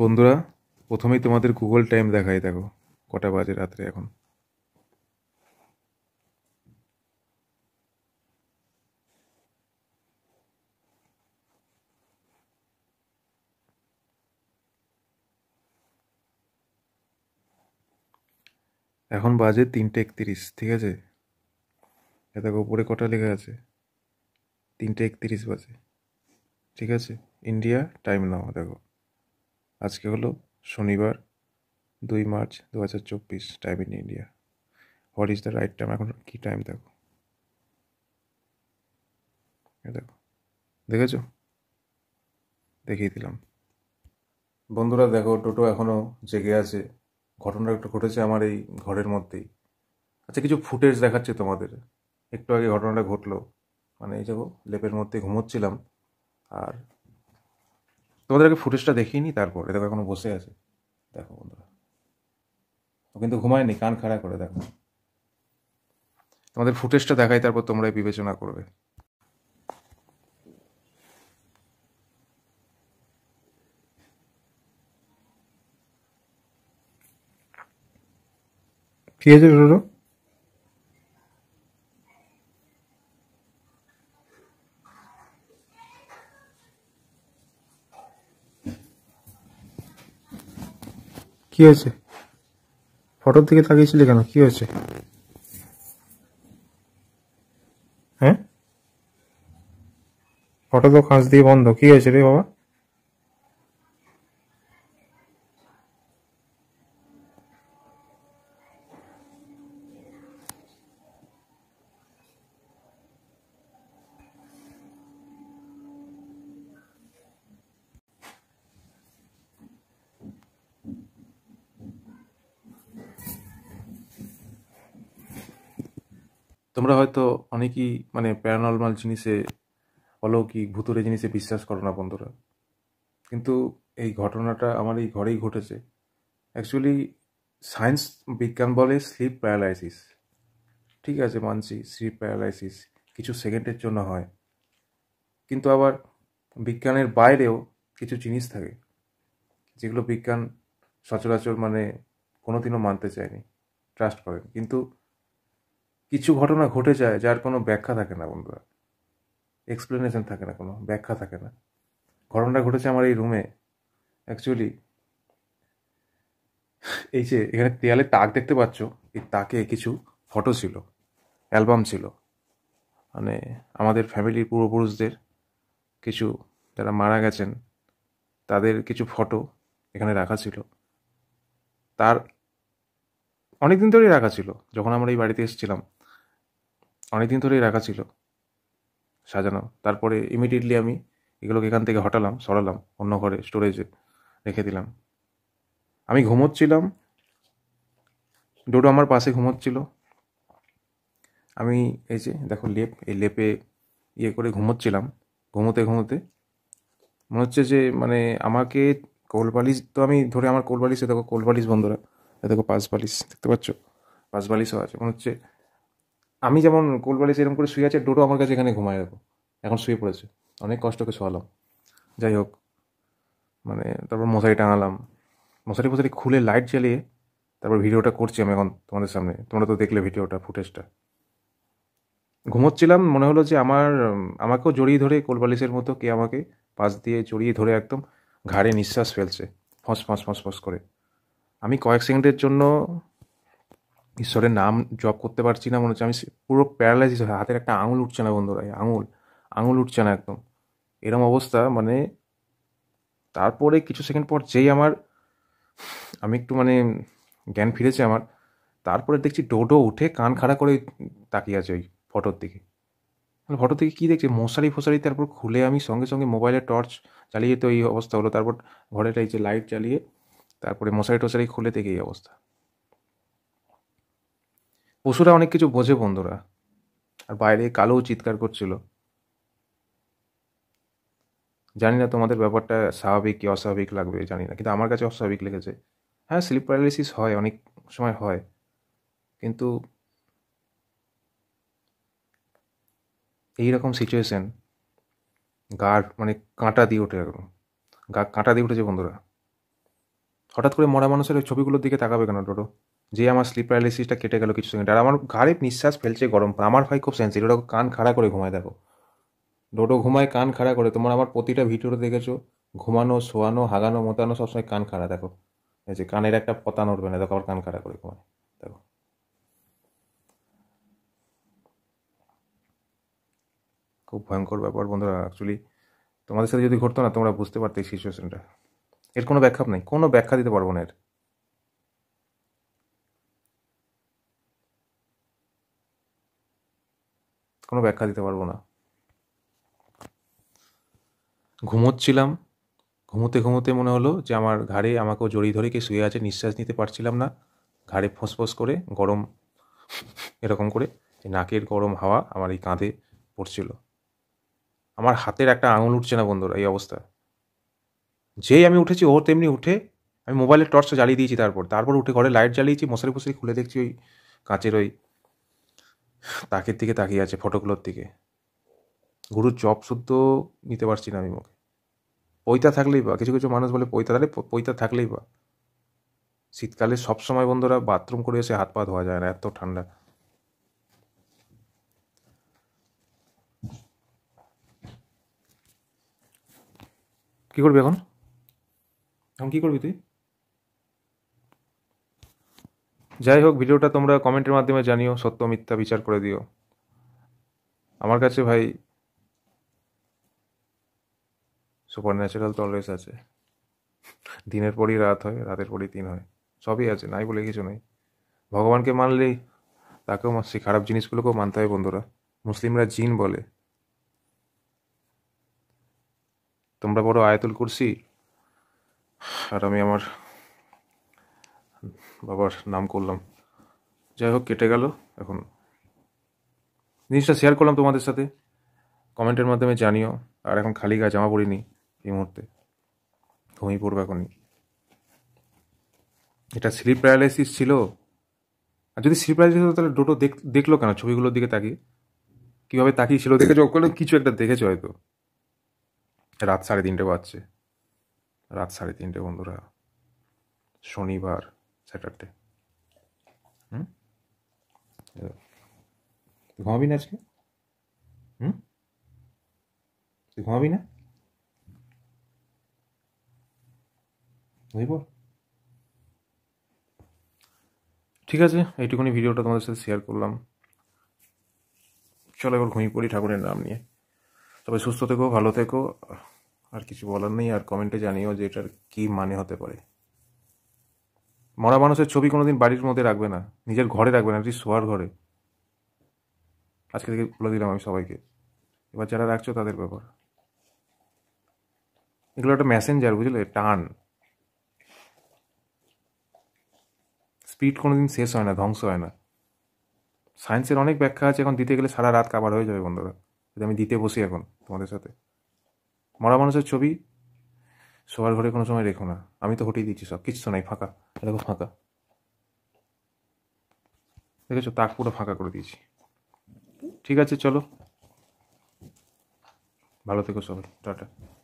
বন্ধুরা প্রথমেই তোমাদের গুগল টাইম দেখাই দেখো কটা বাজে রাত্রে এখন এখন বাজে তিনটে একত্রিশ ঠিক আছে দেখো উপরে কটা লেখা আছে তিনটে একত্রিশ বাজে ঠিক আছে ইন্ডিয়া টাইম নাও দেখো আজকে হলো শনিবার দুই মার্চ দু হাজার চব্বিশ time in India what is the right time এখন কী টাইম দেখো দেখো দেখেছো দেখিয়ে দিলাম বন্ধুরা দেখো টোটো এখনও জেগে আছে ঘটনা একটা ঘটেছে আমার এই ঘরের মধ্যেই আচ্ছা কিছু ফুটেজ দেখাচ্ছে তোমাদের একটু আগে ঘটনাটা ঘটলো মানে এই যাবো লেপের মধ্যে ঘুমোচ্ছিলাম আর তোমাদের আগে ফুটেজটা দেখিনি তারপর তারপরে দেখো এখনো বসে আছে দেখো বন্ধুরা ও কিন্তু ঘুমায়নি কান খাড়া করে দেখো তোমাদের ফুটেজটা দেখাই তারপর তোমরা বিবেচনা করবে ঠিক আছে কি হয়েছে ফটোর দিকে তাকিয়েছিলে কেন কি হয়েছে হ্যাঁ ফটো তো কাঁচ দিয়ে বন্ধ কি হয়েছে রে বাবা তোমরা হয়তো অনেকেই মানে প্যারানর্মাল জিনিসে অলৌকিক ভুতুরে জিনিসে বিশ্বাস করো না বন্ধুরা কিন্তু এই ঘটনাটা আমার এই ঘরেই ঘটেছে অ্যাকচুয়ালি সায়েন্স বিজ্ঞান বলে স্লিপ প্যারালাইসিস ঠিক আছে মানছি স্লিপ প্যারালাইসিস কিছু সেকেন্ডের জন্য হয় কিন্তু আবার বিজ্ঞানের বাইরেও কিছু জিনিস থাকে যেগুলো বিজ্ঞান সচরাচর মানে কোনোদিনও মানতে চায়নি ট্রাস্ট করেন কিন্তু কিছু ঘটনা ঘটে যায় যার কোনো ব্যাখ্যা থাকে না বন্ধুরা এক্সপ্লেনেশন থাকে না কোনো ব্যাখ্যা থাকে না ঘটনাটা ঘটেছে আমার এই রুমে অ্যাকচুয়ালি এই যে এখানে দেয়ালে তাক দেখতে পাচ্ছ এই তাকে কিছু ফটো ছিল অ্যালবাম ছিল মানে আমাদের ফ্যামিলির পূর্বপুরুষদের কিছু যারা মারা গেছেন তাদের কিছু ফটো এখানে রাখা ছিল তার অনেক দিন ধরেই রাখা ছিল যখন আমরা এই বাড়িতে এসেছিলাম অনেকদিন ধরেই রাখা ছিল সাজানো তারপরে ইমিডিয়েটলি আমি এগুলোকে এখান থেকে হটালাম সরালাম অন্য ঘরে স্টোরেজে রেখে দিলাম আমি ঘুমোচ্ছিলাম ডোডো আমার পাশে ঘুমোচ্ছিল আমি এই যে দেখো লেপ এই লেপে ইয়ে করে ঘুমোচ্ছিলাম ঘুমোতে ঘুমোতে মনে হচ্ছে যে মানে আমাকে কোলবালিশ তো আমি ধরে আমার কোলবালিশে দেখো কোলবালিশ বন্ধুরা দেখো পাঁচ বালিশ দেখতে পাচ্ছ পাঁচ বালিশও আছে মনে হচ্ছে আমি যেমন কোল বালিশে এরকম করে শুয়ে আছে ডোটো আমার কাছে এখানে ঘুমায় দেখো এখন শুয়ে পড়েছে অনেক কষ্টকে শোয়ালাম যাই হোক মানে তারপর মশারি টাঙালাম মশারি মশারি খুলে লাইট জ্বালিয়ে তারপর ভিডিওটা করছি আমি এখন তোমাদের সামনে তোমরা তো দেখলে ভিডিওটা ফুটেজটা ঘুমোচ্ছিলাম মনে হলো যে আমার আমাকেও জড়িয়ে ধরে কোলবালিশের মতো কে আমাকে পাশ দিয়ে জড়িয়ে ধরে একদম ঘাড়ে নিঃশ্বাস ফেলছে ফস ফস ফস ফস করে আমি কয়েক সেকেন্ডের জন্য ঈশ্বরের নাম জপ করতে পারছি না মনে হচ্ছে আমি পুরো প্যারালাইসিস হয়ে হাতের একটা আঙুল উঠছে না বন্ধুরা আঙুল আঙুল উঠছে না একদম এরম অবস্থা মানে তারপরে কিছু সেকেন্ড পর যেই আমার আমি একটু মানে জ্ঞান ফিরেছে আমার তারপরে দেখছি ডোডো উঠে কান খাড়া করে তাকিয়ে আছে ওই ফটোর দিকে মানে ফটো থেকে কী দেখছি মশারি ফশারি তারপর খুলে আমি সঙ্গে সঙ্গে মোবাইলে টর্চ চালিয়ে তো এই অবস্থা হলো তারপর ঘরেটা এই যে লাইট চালিয়ে তারপরে মশারি টশারি খুলে থেকে এই অবস্থা পশুরা অনেক কিছু বোঝে বন্ধুরা আর বাইরে কালোও চিৎকার করছিল জানি না তোমাদের ব্যাপারটা স্বাভাবিক কি অস্বাভাবিক লাগবে জানি না কিন্তু আমার কাছে অস্বাভাবিক লেগেছে হ্যাঁ স্লিপ প্যারালিসিস হয় অনেক সময় হয় কিন্তু এইরকম সিচুয়েশান গাড় মানে কাঁটা দিয়ে ওঠে একদম গা কাঁটা দিয়ে উঠেছে বন্ধুরা হঠাৎ করে মরা মানুষের ছবিগুলোর দিকে তাকাবে কেন টোটো যে আমার স্লিপ প্যারালাইসিসটা কেটে গেল কিছু সেকেন্ড আর আমার ঘাড়ে নিঃশ্বাস ফেলছে গরম আমার ভাই খুব সেন্সিটিভ ওটা কান খাড়া করে ঘুমায় দেখো ডোডো ঘুমায় কান খাড়া করে তোমার আমার প্রতিটা ভিডিওটা দেখেছো ঘুমানো শোয়ানো হাগানো মোতানো সবসময় কান খাড়া দেখো এই যে কানের একটা পতা নড়বে না দেখো আবার কান খাড়া করে ঘুমায় দেখো খুব ভয়ঙ্কর ব্যাপার বন্ধুরা অ্যাকচুয়ালি তোমাদের সাথে যদি ঘটতো না তোমরা বুঝতে পারতে এই সিচুয়েশনটা এর কোনো ব্যাখ্যা নেই কোনো ব্যাখ্যা দিতে পারবো না এর কোনো ব্যাখ্যা দিতে পারবো না ঘুমোচ্ছিলাম ঘুমোতে ঘুমোতে মনে হলো যে আমার ঘাড়ে আমাকেও জড়িয়ে ধরে কে শুয়ে আছে নিঃশ্বাস নিতে পারছিলাম না ঘাড়ে ফোঁস করে গরম এরকম করে নাকের গরম হাওয়া আমার এই কাঁধে পড়ছিল আমার হাতের একটা আঙুল উঠছে না বন্ধুরা এই অবস্থা যেই আমি উঠেছি ও তেমনি উঠে আমি মোবাইলের টর্চটা জ্বালিয়ে দিয়েছি তারপর তারপর উঠে ঘরে লাইট জ্বালিয়েছি মশারি ফসরি খুলে দেখছি ওই কাঁচের ওই তাকের দিকে তাকিয়ে আছে ফটোগুলোর দিকে গুরুর জব শুদ্ধ নিতে পারছি না আমি মুখে পৈতা থাকলেই বা কিছু কিছু মানুষ বলে পৈতা তাহলে পৈতা থাকলেই বা শীতকালে সবসময় বন্ধুরা বাথরুম করে এসে হাত পা ধোয়া যায় না এত ঠান্ডা কি করবি এখন এখন কি করবি তুই যাই হোক ভিডিওটা তোমরা কমেন্টের মাধ্যমে জানিও সত্য মিথ্যা বিচার করে দিও আমার কাছে ভাই সুপার ন্যাচারাল তো অলওয়েজ আছে দিনের পরই রাত হয় রাতের পরই দিন হয় সবই আছে নাই বলে কিছু নেই ভগবানকে মানলেই তাকেও সে খারাপ জিনিসগুলোকেও মানতে হয় বন্ধুরা মুসলিমরা জিন বলে তোমরা বড় আয়াতুল করছি আর আমি আমার বাবার নাম করলাম যাই হোক কেটে গেল এখন জিনিসটা শেয়ার করলাম তোমাদের সাথে কমেন্টের মাধ্যমে জানিও আর এখন খালি গায়ে জামা পড়িনি এই মুহূর্তে ঘুমিয়ে পড়বো এখনই এটা স্লিপ প্যারালাইসিস ছিল আর যদি স্লিপ প্যারালাইসিস হতো তাহলে ডোটো দেখলো কেন ছবিগুলোর দিকে তাকিয়ে কীভাবে তাকিয়ে ছিল দেখেছো ওখানে কিছু একটা দেখেছো হয়তো রাত সাড়ে তিনটে বাজছে রাত সাড়ে তিনটে বন্ধুরা শনিবার স্যাটারডে হুম ঘুমাবি না আজকে হুম তুই ঘুমাবি না ঠিক আছে এইটুকুনি ভিডিওটা তোমাদের সাথে শেয়ার করলাম চলো এবার ঘুমিয়ে পড়ি ঠাকুরের নাম নিয়ে তবে সুস্থ থেকো ভালো থেকো আর কিছু বলার নেই আর কমেন্টে জানিও যে এটার কী মানে হতে পারে মরা মানুষের ছবি কোনোদিন বাড়ির মধ্যে রাখবে না নিজের ঘরে রাখবে না এটি শোয়ার ঘরে আজকে থেকে বলে দিলাম আমি সবাইকে এবার যারা রাখছো তাদের ব্যাপার এগুলো একটা মেসেঞ্জার বুঝলে টান স্পিড কোনোদিন শেষ হয় না ধ্বংস হয় না সায়েন্সের অনেক ব্যাখ্যা আছে এখন দিতে গেলে সারা রাত কাবার হয়ে যাবে বন্ধুরা যদি আমি দিতে বসি এখন তোমাদের সাথে মরা মানুষের ছবি শোয়ার ঘরে কোনো সময় রেখো না আমি তো হটিয়ে দিচ্ছি সব কিচ্ছু নাই ফাঁকা দেখো ফাঁকা দেখেছো তাক পুরো ফাঁকা করে দিয়েছি ঠিক আছে চলো ভালো থেকো সবাই টাটা